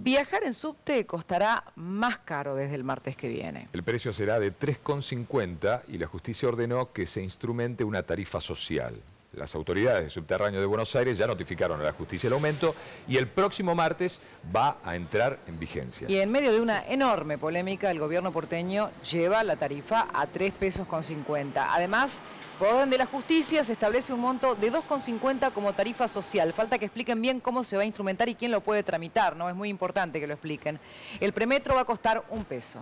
Viajar en subte costará más caro desde el martes que viene. El precio será de 3,50 y la justicia ordenó que se instrumente una tarifa social. Las autoridades de subterráneo de Buenos Aires ya notificaron a la justicia el aumento y el próximo martes va a entrar en vigencia. Y en medio de una enorme polémica, el gobierno porteño lleva la tarifa a 3 pesos con 50. Además, por orden de la justicia se establece un monto de 2,50 como tarifa social. Falta que expliquen bien cómo se va a instrumentar y quién lo puede tramitar, ¿no? Es muy importante que lo expliquen. El premetro va a costar un peso.